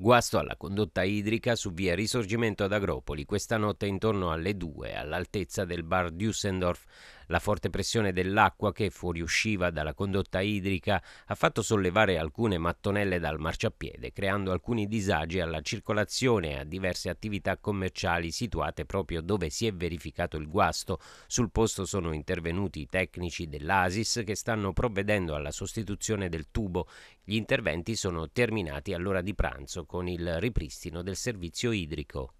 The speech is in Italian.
Guasto alla condotta idrica su via Risorgimento ad Agropoli questa notte intorno alle 2 all'altezza del bar Düsseldorf. La forte pressione dell'acqua che fuoriusciva dalla condotta idrica ha fatto sollevare alcune mattonelle dal marciapiede, creando alcuni disagi alla circolazione e a diverse attività commerciali situate proprio dove si è verificato il guasto. Sul posto sono intervenuti i tecnici dell'ASIS che stanno provvedendo alla sostituzione del tubo. Gli interventi sono terminati all'ora di pranzo con il ripristino del servizio idrico.